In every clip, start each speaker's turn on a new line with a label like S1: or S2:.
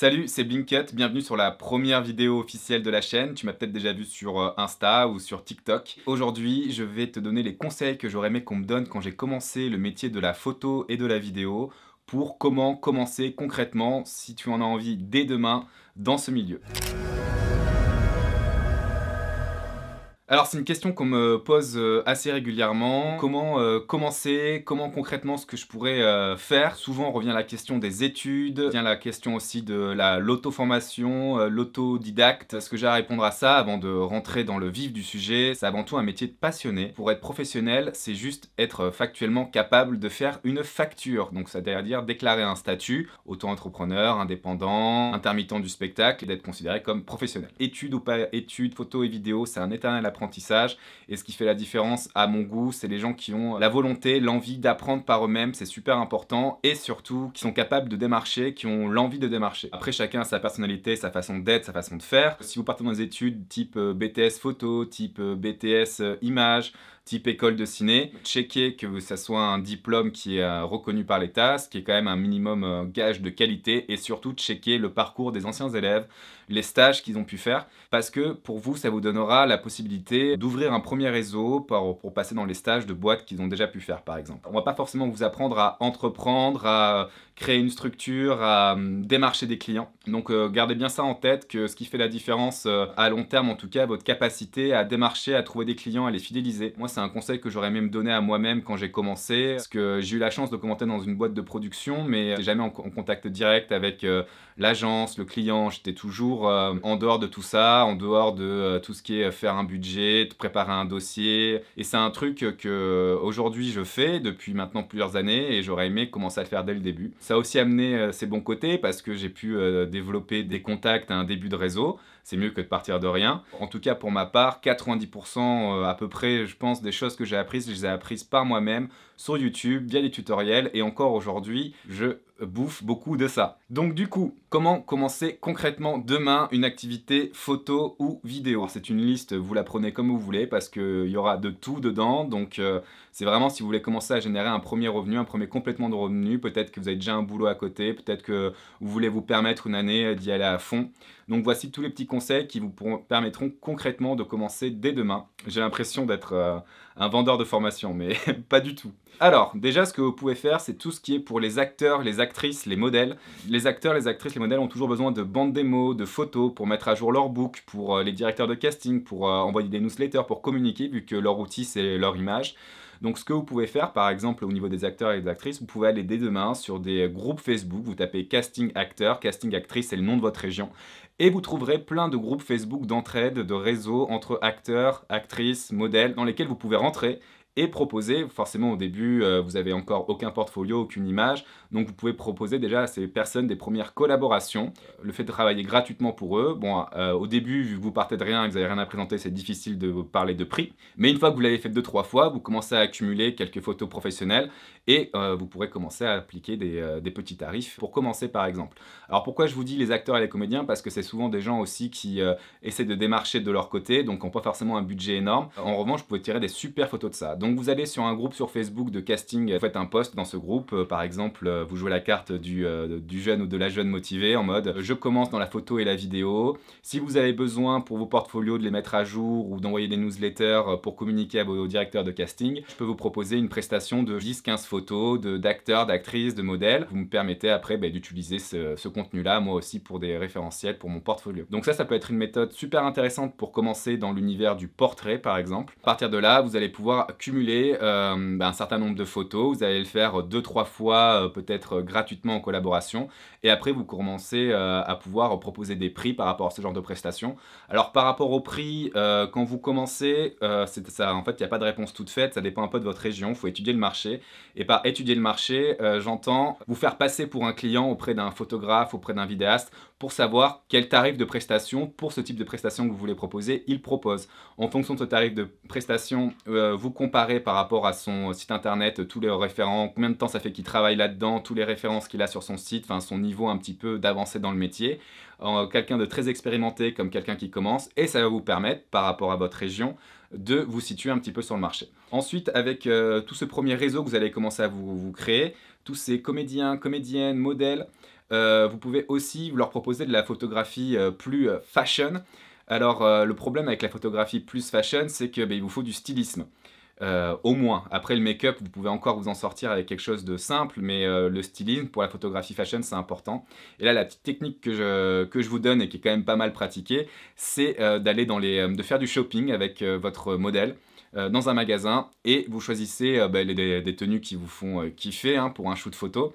S1: Salut, c'est Blinket, bienvenue sur la première vidéo officielle de la chaîne. Tu m'as peut-être déjà vu sur euh, Insta ou sur TikTok. Aujourd'hui, je vais te donner les conseils que j'aurais aimé qu'on me donne quand j'ai commencé le métier de la photo et de la vidéo pour comment commencer concrètement si tu en as envie dès demain dans ce milieu. Alors c'est une question qu'on me pose euh, assez régulièrement. Comment euh, commencer Comment concrètement ce que je pourrais euh, faire Souvent on revient à la question des études, vient la question aussi de l'auto-formation, la, euh, l'autodidacte. Ce que j'ai à répondre à ça avant de rentrer dans le vif du sujet, c'est avant tout un métier de passionné. Pour être professionnel, c'est juste être factuellement capable de faire une facture. Donc ça à dire déclarer un statut, auto-entrepreneur, indépendant, intermittent du spectacle, et d'être considéré comme professionnel. Études ou pas études, photos et vidéos, c'est un éternel apprentissage et ce qui fait la différence, à mon goût, c'est les gens qui ont la volonté, l'envie d'apprendre par eux-mêmes, c'est super important, et surtout qui sont capables de démarcher, qui ont l'envie de démarcher. Après, chacun a sa personnalité, sa façon d'être, sa façon de faire. Si vous partez dans des études type euh, BTS photo, type euh, BTS euh, image, type école de ciné, checker que ça soit un diplôme qui est euh, reconnu par l'État, ce qui est quand même un minimum euh, gage de qualité, et surtout checker le parcours des anciens élèves, les stages qu'ils ont pu faire, parce que pour vous, ça vous donnera la possibilité d'ouvrir un premier réseau pour, passer dans les stages de boîtes qu'ils ont déjà pu faire, par exemple. On va pas forcément vous apprendre à entreprendre, à euh, créer une structure, à démarcher des clients. Donc gardez bien ça en tête, que ce qui fait la différence à long terme, en tout cas, votre capacité à démarcher, à trouver des clients, à les fidéliser. Moi, c'est un conseil que j'aurais même donné à moi-même quand j'ai commencé, parce que j'ai eu la chance de commenter dans une boîte de production, mais jamais en, contact direct avec euh, l'agence, le client, j'étais toujours euh, en dehors de tout ça, en dehors de euh, tout ce qui est faire un budget, préparer un dossier, et c'est un truc que aujourd'hui je fais depuis maintenant plusieurs années, et j'aurais aimé commencer à le faire dès le début. Ça a aussi amené ses bons côtés, parce que j'ai pu développer des contacts à un début de réseau, c'est mieux que de partir de rien. En tout cas, pour ma part, 90% euh, à peu près, je pense, des choses que j'ai apprises, je les ai apprises par moi-même sur YouTube, via les tutoriels, et encore aujourd'hui, je bouffe beaucoup de ça. Donc du coup, comment commencer concrètement demain une activité photo ou vidéo C'est une liste, vous la prenez comme vous voulez parce qu'il y aura de tout dedans. Donc euh, c'est vraiment si vous voulez commencer à générer un premier revenu, un premier complètement de revenu, peut-être que vous avez déjà un boulot à côté, peut-être que vous voulez vous permettre une année euh, d'y aller à fond. Donc voici tous les petits conseils qui vous permettront concrètement de commencer dès demain. J'ai l'impression d'être euh, un vendeur de formation, mais pas du tout. Alors, déjà, ce que vous pouvez faire, c'est tout ce qui est pour les acteurs, les actrices, les modèles. Les acteurs, les actrices, les modèles ont toujours besoin de bandes démos, de photos pour mettre à jour leur book, pour euh, les directeurs de casting, pour euh, envoyer des newsletters, pour communiquer, vu que leur outil, c'est leur image. Donc ce que vous pouvez faire, par exemple au niveau des acteurs et des actrices, vous pouvez aller dès demain sur des groupes Facebook, vous tapez casting acteur, casting actrice, c'est le nom de votre région, et vous trouverez plein de groupes Facebook d'entraide, de réseaux entre acteurs, actrices, modèles, dans lesquels vous pouvez rentrer et proposer, forcément au début, euh, vous n'avez encore aucun portfolio, aucune image, donc vous pouvez proposer déjà à ces personnes des premières collaborations, le fait de travailler gratuitement pour eux. Bon, euh, au début, vu que vous partez de rien que vous n'avez rien à présenter, c'est difficile de vous parler de prix, mais une fois que vous l'avez fait deux, trois fois, vous commencez à accumuler quelques photos professionnelles et euh, vous pourrez commencer à appliquer des, des, petits tarifs pour commencer par exemple. Alors pourquoi je vous dis les acteurs et les comédiens Parce que c'est souvent des gens aussi qui essaient de démarcher de leur côté, donc n'ont pas forcément un budget énorme. En revanche, vous pouvez tirer des super photos de ça. Donc, donc vous allez sur un groupe sur Facebook de casting, vous euh, faites un post dans ce groupe, euh, par exemple euh, vous jouez la carte du, jeune ou de la jeune motivée en mode je commence dans la photo et la vidéo. Si vous avez besoin pour vos portfolios de les mettre à jour ou d'envoyer des newsletters pour communiquer à vos directeurs de casting, je peux vous proposer une prestation de 10-15 photos d'acteurs, d'actrices, de modèles. Vous me permettez après bah, d'utiliser ce, ce contenu-là moi aussi pour des référentiels pour mon portfolio. Donc ça, ça peut être une méthode super intéressante pour commencer dans l'univers du portrait par exemple. À partir de là, vous allez pouvoir cumuler euh, ben, un certain nombre de photos. Vous allez le faire deux, trois fois, euh, peut-être euh, gratuitement en collaboration. Et après, vous commencez à pouvoir proposer des prix par rapport à ce genre de prestations. Alors, par rapport au prix, quand vous commencez, c'est ça, en fait, il n'y a pas de réponse toute faite. Ça dépend un peu de votre région. Il faut étudier le marché. Et par étudier le marché, j'entends vous faire passer pour un client auprès d'un photographe, auprès d'un vidéaste, pour savoir quel tarif de prestation pour ce type de prestation que vous voulez proposer, il propose. En fonction de ce tarif de prestation, vous comparez par rapport à son site internet tous les référents, combien de temps ça fait qu'il travaille là-dedans, tous les références qu'il a sur son site, enfin son niveau un petit peu d'avancée dans le métier, quelqu'un de très expérimenté comme quelqu'un qui commence, et ça va vous permettre, par rapport à votre région, de vous situer un petit peu sur le marché. Ensuite, avec euh, tout ce premier réseau que vous allez commencer à vous, créer, tous ces comédiens, comédiennes, modèles, euh, vous pouvez aussi leur proposer de la photographie euh, plus fashion. Alors le problème avec la photographie plus fashion, c'est que ben, il vous faut du stylisme. Euh, au moins. Après le make-up, vous pouvez encore vous en sortir avec quelque chose de simple, mais euh, le stylisme pour la photographie fashion, c'est important. Et là, la petite technique que je, que je vous donne et qui est quand même pas mal pratiquée, c'est euh, d'aller dans les, de faire du shopping avec votre modèle dans un magasin et vous choisissez bah, des, tenues qui vous font kiffer hein, pour un shoot photo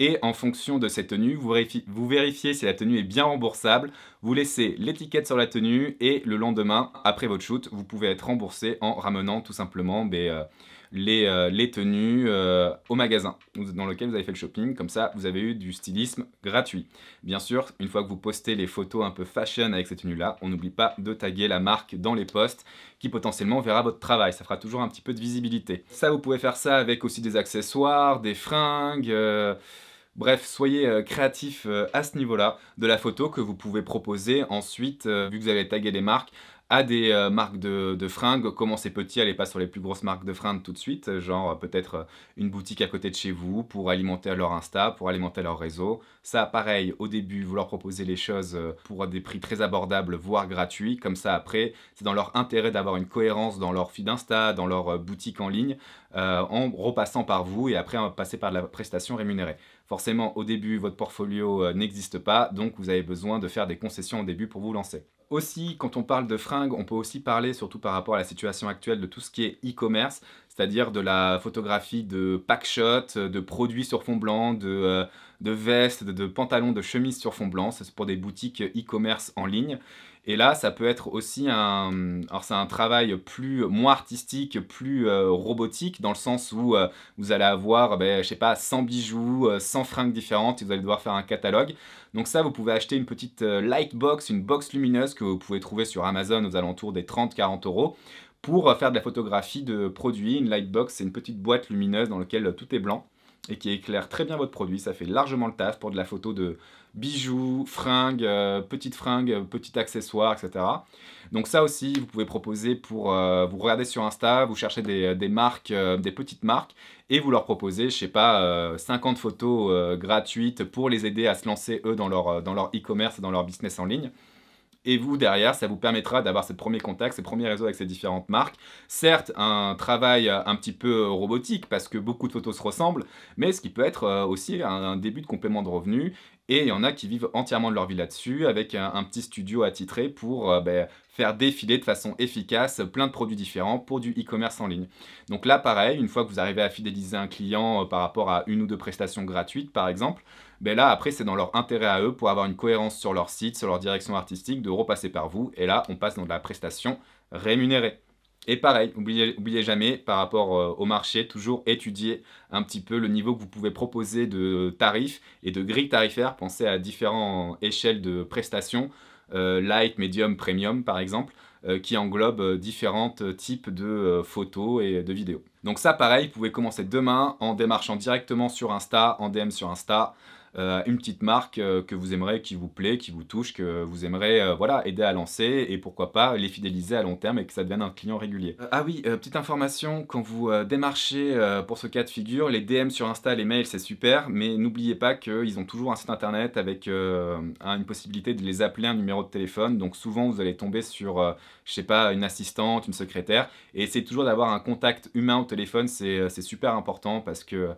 S1: et en fonction de cette tenue, vous, vérifiez, si la tenue est bien remboursable, vous laissez l'étiquette sur la tenue et le lendemain, après votre shoot, vous pouvez être remboursé en ramenant tout simplement ben, euh, les, euh, les, tenues euh, au magasin dans lequel vous avez fait le shopping. Comme ça, vous avez eu du stylisme gratuit. Bien sûr, une fois que vous postez les photos un peu fashion avec cette tenue là on n'oublie pas de taguer la marque dans les postes qui potentiellement verra votre travail. Ça fera toujours un petit peu de visibilité. Ça, vous pouvez faire ça avec aussi des accessoires, des fringues. Bref, soyez euh, créatifs euh, à ce niveau-là de la photo que vous pouvez proposer ensuite, euh, vu que vous avez tagué des marques, à des euh, marques de, de fringues. Commencez petit, allez pas sur les plus grosses marques de fringues tout de suite, genre euh, peut-être euh, une boutique à côté de chez vous pour alimenter leur Insta, pour alimenter leur réseau. Ça, pareil, au début, vous leur proposez les choses pour des prix très abordables, voire gratuits. Comme ça, après, c'est dans leur intérêt d'avoir une cohérence dans leur feed Insta, dans leur boutique en ligne, en repassant par vous et après en passer par la prestation rémunérée. Forcément, au début, votre portfolio n'existe pas, donc vous avez besoin de faire des concessions au début pour vous lancer aussi, quand on parle de fringues, on peut aussi parler, surtout par rapport à la situation actuelle, de tout ce qui est e-commerce, c'est-à-dire de la photographie de packshot, de produits sur fond blanc, de, euh, de vestes, de, pantalons, de chemises sur fond blanc. C'est pour des boutiques e-commerce en ligne. Et là, ça peut être aussi un, c'est un travail plus moins artistique, plus euh, robotique, dans le sens où euh, vous allez avoir, ben, je sais pas, 100 bijoux, 100 euh, fringues différentes, et vous allez devoir faire un catalogue. Donc ça, vous pouvez acheter une petite lightbox, une box lumineuse que vous pouvez trouver sur Amazon aux alentours des 30-40 euros pour faire de la photographie de produits. Une lightbox, c'est une petite boîte lumineuse dans laquelle tout est blanc et qui éclaire très bien votre produit. Ça fait largement le taf pour de la photo de bijoux, fringues, euh, petites fringues, euh, petits accessoires, etc. Donc ça aussi, vous pouvez proposer pour... Euh, vous regarder sur Insta, vous cherchez des, marques, des petites marques, et vous leur proposer, je sais pas, 50 photos gratuites pour les aider à se lancer, eux, dans leur e-commerce et dans leur business en ligne et vous, derrière, ça vous permettra d'avoir ces premier contacts, ces premiers réseaux avec ces différentes marques. Certes, un travail euh, un petit peu euh, robotique parce que beaucoup de photos se ressemblent, mais ce qui peut être euh, aussi un début de complément de revenus. et il y en a qui vivent entièrement de leur vie là-dessus, avec un, petit studio attitré pour ben, faire défiler de façon efficace plein de produits différents pour du e-commerce en ligne. Donc là, pareil, une fois que vous arrivez à fidéliser un client par rapport à une ou deux prestations gratuites, par exemple, mais ben là après c'est dans leur intérêt à eux pour avoir une cohérence sur leur site, sur leur direction artistique, de repasser par vous, et là on passe dans de la prestation rémunérée. Et pareil, n'oubliez jamais par rapport euh, au marché, toujours étudier un petit peu le niveau que vous pouvez proposer de tarifs et de grilles tarifaires. Pensez à différentes échelles de prestations, euh, light, medium, premium par exemple, euh, qui englobent différents types de photos et de vidéos. Donc ça pareil, vous pouvez commencer demain en démarchant directement sur Insta, en DM sur Insta. Euh, une petite marque euh, que vous aimerez, qui vous plaît, qui vous touche, que vous aimerez euh, voilà, aider à lancer et pourquoi pas les fidéliser à long terme et que ça devienne un client régulier. ah oui, petite information, quand vous démarchez pour ce cas de figure, les DM sur Insta, les mails, c'est super, mais n'oubliez pas qu'ils ont toujours un site internet avec une possibilité de les appeler un numéro de téléphone. Donc souvent, vous allez tomber sur, je sais pas, une assistante, une secrétaire et essayez toujours d'avoir un contact humain au téléphone, c'est super important parce que...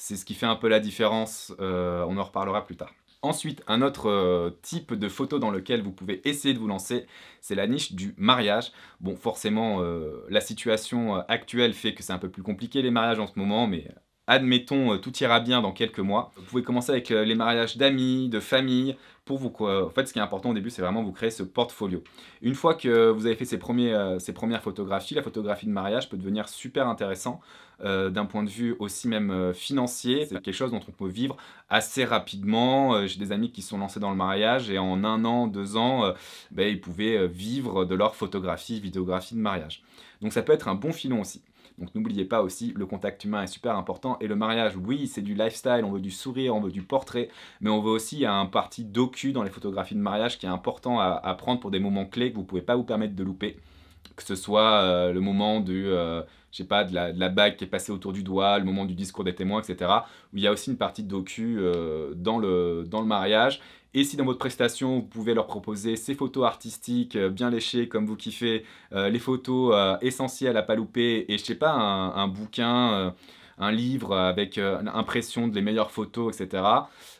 S1: C'est ce qui fait un peu la différence, euh, on en reparlera plus tard. Ensuite, un autre euh, type de photo dans lequel vous pouvez essayer de vous lancer, c'est la niche du mariage. Bon, forcément, euh, la situation actuelle fait que c'est un peu plus compliqué les mariages en ce moment, mais admettons, tout ira bien dans quelques mois. Vous pouvez commencer avec les mariages d'amis, de famille, pour vous, en fait, ce qui est important au début, c'est vraiment vous créer ce portfolio. Une fois que vous avez fait ces, euh, premières photographies, la photographie de mariage peut devenir super intéressant euh, d'un point de vue aussi même euh, financier. C'est quelque chose dont on peut vivre assez rapidement. J'ai des amis qui sont lancés dans le mariage et en un an, deux ans, ben, ils pouvaient vivre de leur photographie, vidéographie de mariage. Donc ça peut être un bon filon aussi. Donc n'oubliez pas aussi, le contact humain est super important. Et le mariage, oui, c'est du lifestyle, on veut du sourire, on veut du portrait, mais on veut aussi un parti docu dans les photographies de mariage qui est important à, prendre pour des moments clés que vous ne pouvez pas vous permettre de louper. Que ce soit euh, le moment de euh, je sais pas, de la, bague qui est passée autour du doigt, le moment du discours des témoins, etc. Où il y a aussi une partie de docu euh, dans, le, dans le mariage. Et si dans votre prestation, vous pouvez leur proposer ces photos artistiques bien léchées comme vous kiffez, les photos essentielles à pas louper et je sais pas, un bouquin, un livre avec une euh, impression des meilleures photos, etc.,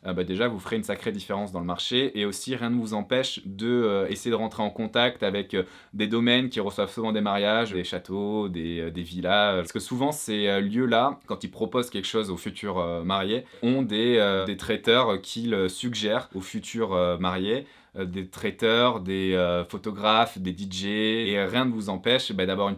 S1: euh, bah, déjà vous ferez une sacrée différence dans le marché. Et aussi, rien ne vous empêche de euh, essayer de rentrer en contact avec des domaines qui reçoivent souvent des mariages, des châteaux, des, villas. Parce que souvent, ces lieux-là, quand ils proposent quelque chose aux futurs mariés, ont des, des traiteurs qu'ils suggèrent aux futurs mariés euh, des traiteurs, des euh, photographes, des DJ, et rien ne vous empêche eh ben, d'avoir une,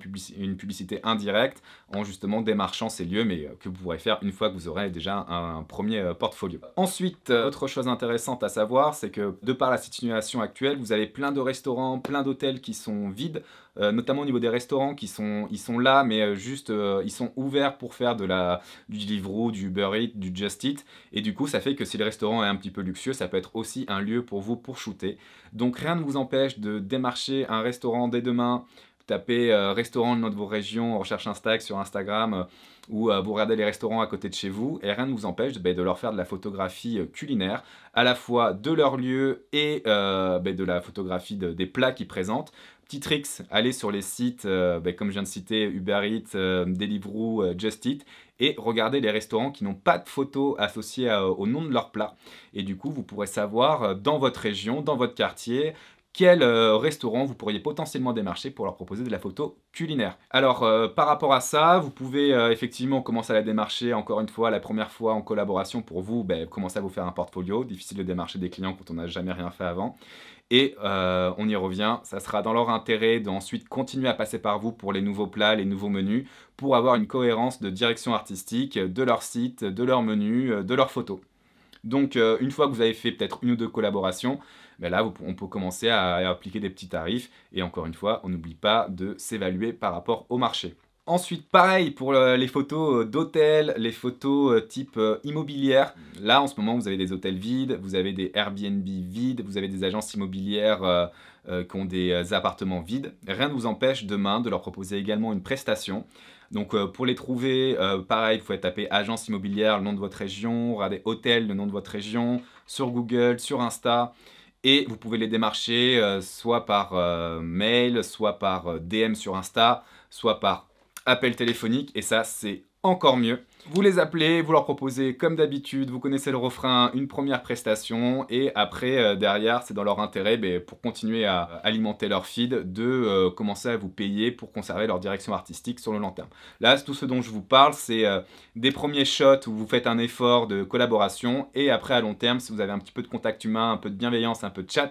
S1: publicité indirecte en justement démarchant ces lieux, mais euh, que vous pourrez faire une fois que vous aurez déjà un, premier portfolio. Ensuite, autre chose intéressante à savoir, c'est que de par la situation actuelle, vous avez plein de restaurants, plein d'hôtels qui sont vides, euh, notamment au niveau des restaurants qui sont, ils sont là, mais euh, juste euh, ils sont ouverts pour faire de la, du Deliveroo, du Uber du Just Eat. Et du coup, ça fait que si le restaurant est un petit peu luxueux, ça peut être aussi un lieu pour vous pour shooter. Donc rien ne vous empêche de démarcher un restaurant dès demain taper restaurant de notre région, recherche stack sur Instagram ou vous regardez les restaurants à côté de chez vous et rien ne vous empêche ben, de leur faire de la photographie culinaire, à la fois de leur lieu et ben, de la photographie des plats qu'ils présentent Petit tricks, allez sur les sites, euh, ben, comme je viens de citer, Uber Eats, euh, Deliveroo, euh, Just Eat, et regardez les restaurants qui n'ont pas de photos associées au nom de leur plat. Et du coup, vous pourrez savoir dans votre région, dans votre quartier, quel restaurant vous pourriez potentiellement démarcher pour leur proposer de la photo culinaire. Alors par rapport à ça, vous pouvez effectivement commencer à la démarcher encore une fois la première fois en collaboration pour vous, ben, commencer à vous faire un portfolio, difficile de démarcher des clients quand on n'a jamais rien fait avant. Et euh, on y revient, ça sera dans leur intérêt d'ensuite continuer à passer par vous pour les nouveaux plats, les nouveaux menus, pour avoir une cohérence de direction artistique, de leur site, de leur menu, euh, de leurs photos. Donc euh, une fois que vous avez fait peut-être une ou deux collaborations, ben là on peut commencer à appliquer des petits tarifs et encore une fois on n'oublie pas de s'évaluer par rapport au marché. Ensuite, pareil pour les photos euh, d'hôtels, les photos euh, type euh, immobilière. Là, en ce moment, vous avez des hôtels vides, vous avez des Airbnb vides, vous avez des agences immobilières qui ont des appartements vides. Rien ne vous empêche demain de leur proposer également une prestation. Donc pour les trouver, pareil, vous pouvez taper agence immobilière, le nom de votre région, hôtel, le nom de votre région, sur Google, sur Insta et vous pouvez les démarcher soit par mail, soit par DM sur Insta, soit par appel téléphonique et ça c'est encore mieux. Vous les appelez, vous leur proposez comme d'habitude, vous connaissez le refrain, une première prestation et après euh, derrière c'est dans leur intérêt ben, pour continuer à alimenter leur feed de euh, commencer à vous payer pour conserver leur direction artistique sur le long terme. Là tout ce dont je vous parle c'est euh, des premiers shots où vous faites un effort de collaboration et après à long terme si vous avez un petit peu de contact humain, un peu de bienveillance, un peu de chat,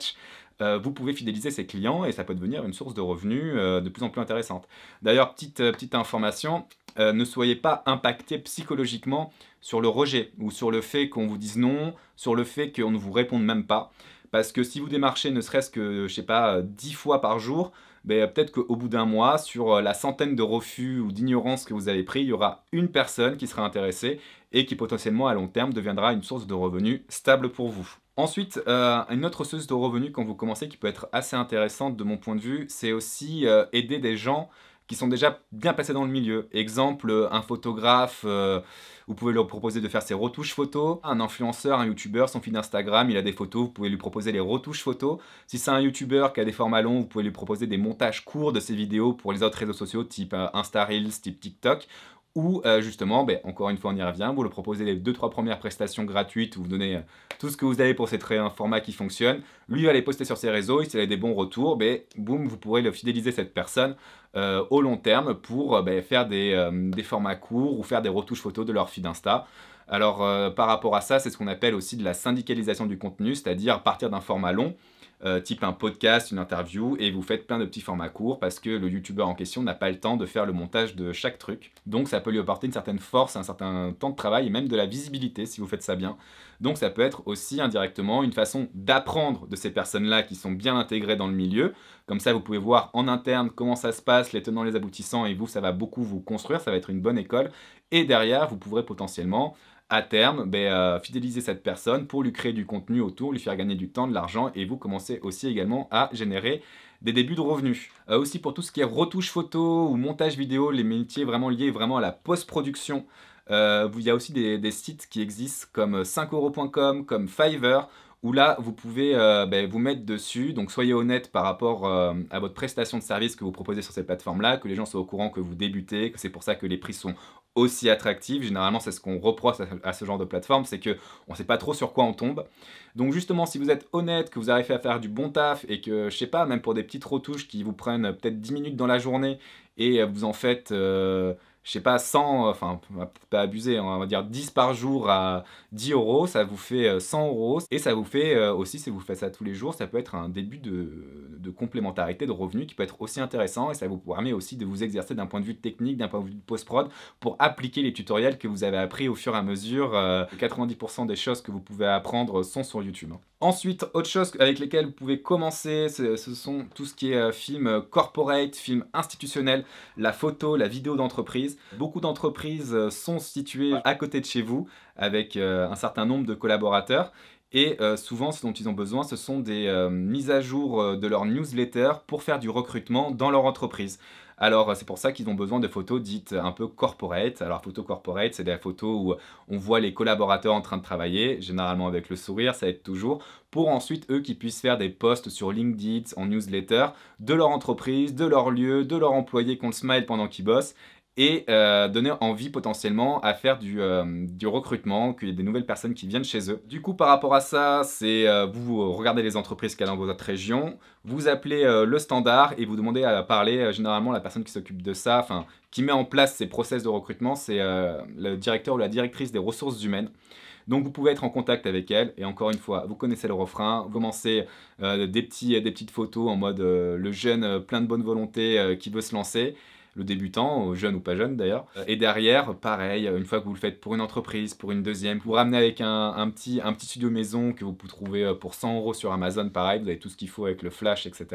S1: euh, vous pouvez fidéliser ces clients et ça peut devenir une source de revenus euh, de plus en plus intéressante. D'ailleurs, petite, euh, information, ne soyez pas impacté psychologiquement sur le rejet ou sur le fait qu'on vous dise non, sur le fait qu'on ne vous réponde même pas. Parce que si vous démarchez ne serait-ce que, je sais pas, 10 fois par jour, ben, euh, peut-être qu'au bout d'un mois, sur euh, la centaine de refus ou d'ignorance que vous avez pris, il y aura une personne qui sera intéressée et qui potentiellement à long terme deviendra une source de revenus stable pour vous. Ensuite, euh, une autre source de revenus quand vous commencez qui peut être assez intéressante de mon point de vue, c'est aussi aider des gens qui sont déjà bien passés dans le milieu. Exemple, euh, un photographe, euh, vous pouvez leur proposer de faire ses retouches photos. Un influenceur, un youtubeur, son fil Instagram, il a des photos, vous pouvez lui proposer les retouches photos. Si c'est un youtubeur qui a des formats longs, vous pouvez lui proposer des montages courts de ses vidéos pour les autres réseaux sociaux type euh, Insta Reels, type TikTok ou euh, justement, ben, encore une fois on y revient, vous le proposez les deux, trois premières prestations gratuites, vous donnez euh, tout ce que vous avez pour cette un format qui fonctionne, lui va les poster sur ses réseaux, et s'il a des bons retours, ben, boum, vous pourrez le fidéliser cette personne euh, au long terme pour ben, faire des, des, formats courts ou faire des retouches photos de leur feed Insta. Alors par rapport à ça, c'est ce qu'on appelle aussi de la syndicalisation du contenu, c'est-à-dire partir d'un format long, euh, type un podcast, une interview, et vous faites plein de petits formats courts parce que le youtubeur en question n'a pas le temps de faire le montage de chaque truc. Donc ça peut lui apporter une certaine force, un certain temps de travail et même de la visibilité si vous faites ça bien. Donc ça peut être aussi indirectement une façon d'apprendre de ces personnes-là qui sont bien intégrées dans le milieu. Comme ça, vous pouvez voir en interne comment ça se passe, les tenants, les aboutissants, et vous, ça va beaucoup vous construire, ça va être une bonne école. Et derrière, vous pourrez potentiellement à terme, ben, euh, fidéliser cette personne pour lui créer du contenu autour, lui faire gagner du temps, de l'argent et vous commencez aussi également à générer des débuts de revenus. Euh, aussi pour tout ce qui est retouche photo ou montage vidéo, les métiers vraiment liés vraiment à la post-production. Euh, il y a aussi des, sites qui existent comme 5euros.com, comme Fiverr, où là, vous pouvez euh, ben, vous mettre dessus. Donc, soyez honnête par rapport à votre prestation de service que vous proposez sur cette plateforme là que les gens soient au courant que vous débutez, que c'est pour ça que les prix sont aussi attractive. Généralement, c'est ce qu'on reproche à ce genre de plateforme, c'est que on sait pas trop sur quoi on tombe. Donc justement, si vous êtes honnête, que vous arrivez à faire du bon taf et que, je sais pas, même pour des petites retouches qui vous prennent peut-être 10 minutes dans la journée et vous en faites... Euh, je sais pas, 100, enfin, pas abuser, on va dire 10 par jour à 10 euros, ça vous fait 100 euh, euros. Et ça vous fait euh, aussi, si vous faites ça tous les jours, ça peut être un début de, complémentarité de revenus qui peut être aussi intéressant et ça vous permet aussi de vous exercer d'un point de vue technique, d'un point de vue post-prod pour appliquer les tutoriels que vous avez appris au fur et à mesure. 90% euh, des choses que vous pouvez apprendre sont sur YouTube. Hein. Ensuite, autre chose avec lesquelles vous pouvez commencer, ce sont tout ce qui est euh, film euh, corporate, film institutionnel, la photo, la vidéo d'entreprise. Beaucoup d'entreprises euh, sont situées à côté de chez vous avec un certain nombre de collaborateurs et euh, souvent, ce dont ils ont besoin, ce sont des euh, mises à jour euh, de leur newsletter pour faire du recrutement dans leur entreprise. Alors, c'est pour ça qu'ils ont besoin de photos dites un peu corporate. Alors, photos corporate, c'est des photos où on voit les collaborateurs en train de travailler, généralement avec le sourire, ça aide toujours, pour ensuite, eux, qui puissent faire des posts sur LinkedIn, en newsletter, de leur entreprise, de leur lieu, de leur employé qu'on smile pendant qu'ils bossent et euh, donner envie potentiellement à faire euh, du, recrutement, qu'il y ait des nouvelles personnes qui viennent chez eux. Du coup, par rapport à ça, c'est euh, vous regardez les entreprises qu'il y a dans votre région, vous appelez le standard et vous demandez à parler généralement la personne qui s'occupe de ça, enfin qui met en place ces process de recrutement, c'est le directeur ou la directrice des ressources humaines. Donc vous pouvez être en contact avec elle. Et encore une fois, vous connaissez le refrain. Vous commencez des, petits, des petites photos en mode le jeune plein de bonne volonté qui veut se lancer le débutant, jeune ou pas jeune d'ailleurs. Et derrière, pareil, une fois que vous le faites pour une entreprise, pour une deuxième, vous ramenez avec un, petit, studio maison que vous pouvez trouver euh, pour 100 euros sur Amazon, pareil, vous avez tout ce qu'il faut avec le flash, etc.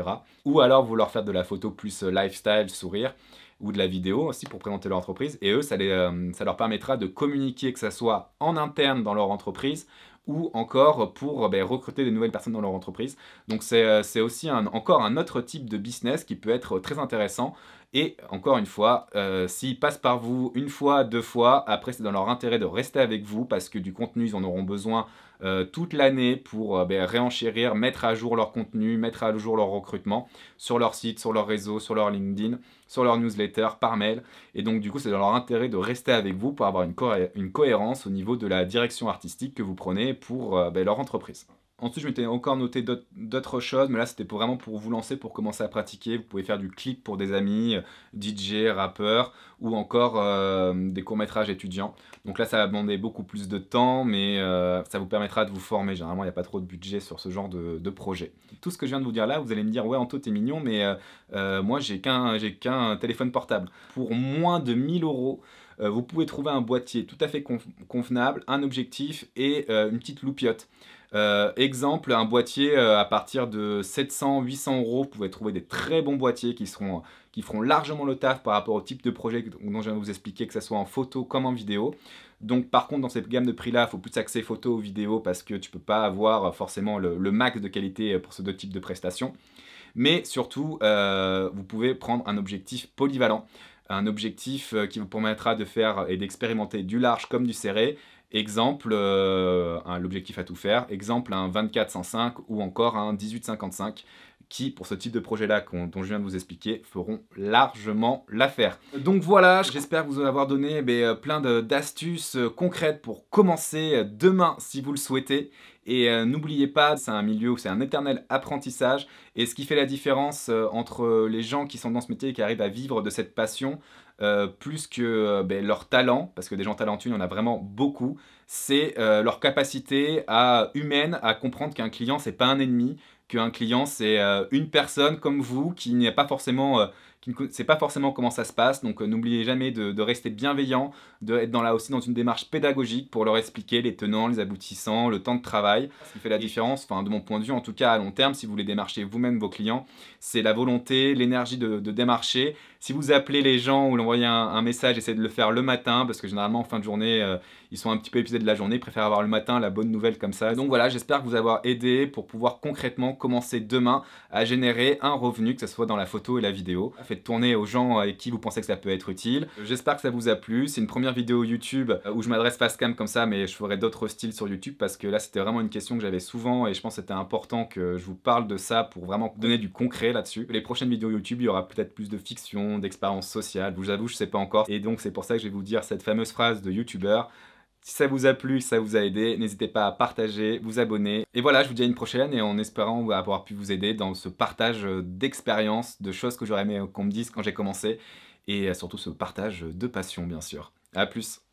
S1: Ou alors vous leur faites de la photo plus euh, lifestyle, sourire ou de la vidéo aussi pour présenter leur entreprise. Et eux, ça euh, leur permettra de communiquer, que ça soit en interne dans leur entreprise ou encore pour ben, recruter des nouvelles personnes dans leur entreprise. Donc c'est euh, aussi encore un autre type de business qui peut être très intéressant. Et encore une fois, euh, s'ils passent par vous une fois, deux fois, après c'est dans leur intérêt de rester avec vous parce que du contenu ils en auront besoin euh, toute l'année pour euh, ben, réenchérir, mettre à jour leur contenu, mettre à jour leur recrutement sur leur site, sur leur réseau, sur leur LinkedIn, sur leur newsletter, par mail. Et donc du coup, c'est dans leur intérêt de rester avec vous pour avoir une, cohérence au niveau de la direction artistique que vous prenez pour euh, ben, leur entreprise. Ensuite, je m'étais encore noté d'autres choses, mais là, c'était vraiment pour vous lancer, pour commencer à pratiquer. Vous pouvez faire du clip pour des amis, DJ, rappeur, ou encore euh, des courts-métrages étudiants. Donc là, ça va demander beaucoup plus de temps, mais euh, ça vous permettra de vous former. Généralement, il n'y a pas trop de budget sur ce genre de, projet. Tout ce que je viens de vous dire là, vous allez me dire, ouais, Anto, t'es mignon, mais euh, moi, j'ai qu'un téléphone portable. Pour moins de 1000 euros, vous pouvez trouver un boîtier tout à fait convenable, un objectif et une petite loupiote. Euh, exemple, un boîtier euh, à partir de 700-800 euros, vous pouvez trouver des très bons boîtiers qui, feront largement le taf par rapport au type de projet dont je viens de vous expliquer, que ce soit en photo comme en vidéo. Donc par contre, dans cette gamme de prix-là, il faut plus accès photo ou vidéo parce que tu ne peux pas avoir euh, forcément le, max de qualité pour ces deux types de prestations. Mais surtout, vous pouvez prendre un objectif polyvalent, un objectif qui vous permettra de faire et d'expérimenter du large comme du serré, Exemple, euh, l'objectif à tout faire, exemple un 24-105 ou encore un 18-55 qui, pour ce type de projet-là dont je viens de vous expliquer, feront largement l'affaire. Donc voilà, j'espère vous avoir donné eh euh, plein d'astuces euh, concrètes pour commencer demain si vous le souhaitez. Et n'oubliez pas, c'est un milieu où c'est un éternel apprentissage. Et ce qui fait la différence entre les gens qui sont dans ce métier et qui arrivent à vivre de cette passion, euh, plus que euh, ben, leur talent, parce que des gens talentueux, il y en a vraiment beaucoup, c'est euh, leur capacité à, humaine à comprendre qu'un client, c'est pas un ennemi, qu'un client, c'est une personne comme vous qui n'est pas forcément qui ne sait pas forcément comment ça se passe. Donc n'oubliez jamais de, rester bienveillant, d'être dans là aussi dans une démarche pédagogique pour leur expliquer les tenants, les aboutissants, le temps de travail. Ce qui fait la différence, enfin de mon point de vue en tout cas à long terme, si vous voulez démarcher vous-même vos clients, c'est la volonté, l'énergie de démarcher si vous appelez les gens ou l'envoyez un, message, essayez de le faire le matin parce que généralement en fin de journée, euh, ils sont un petit peu épuisés de la journée, ils préfèrent avoir le matin la bonne nouvelle comme ça. Donc voilà, j'espère que vous avoir aidé pour pouvoir concrètement commencer demain à générer un revenu, que ce soit dans la photo et la vidéo. Faites tourner aux gens avec euh, qui vous pensez que ça peut être utile. J'espère que ça vous a plu. C'est une première vidéo YouTube euh, où je m'adresse facecam comme ça, mais je ferai d'autres styles sur YouTube parce que là, c'était vraiment une question que j'avais souvent et je pense que c'était important que je vous parle de ça pour vraiment donner du concret là-dessus. Les prochaines vidéos YouTube, il y aura peut-être plus de fiction, d'expérience sociale. Je vous avoue, je sais pas encore. Et donc, c'est pour ça que je vais vous dire cette fameuse phrase de youtubeur. Si ça vous a plu, si ça vous a aidé, n'hésitez pas à partager, vous abonner. Et voilà, je vous dis à une prochaine et en espérant avoir pu vous aider dans ce partage euh, d'expériences, de choses que j'aurais aimé euh, qu'on me dise quand j'ai commencé et euh, surtout ce partage de passion, bien sûr. À plus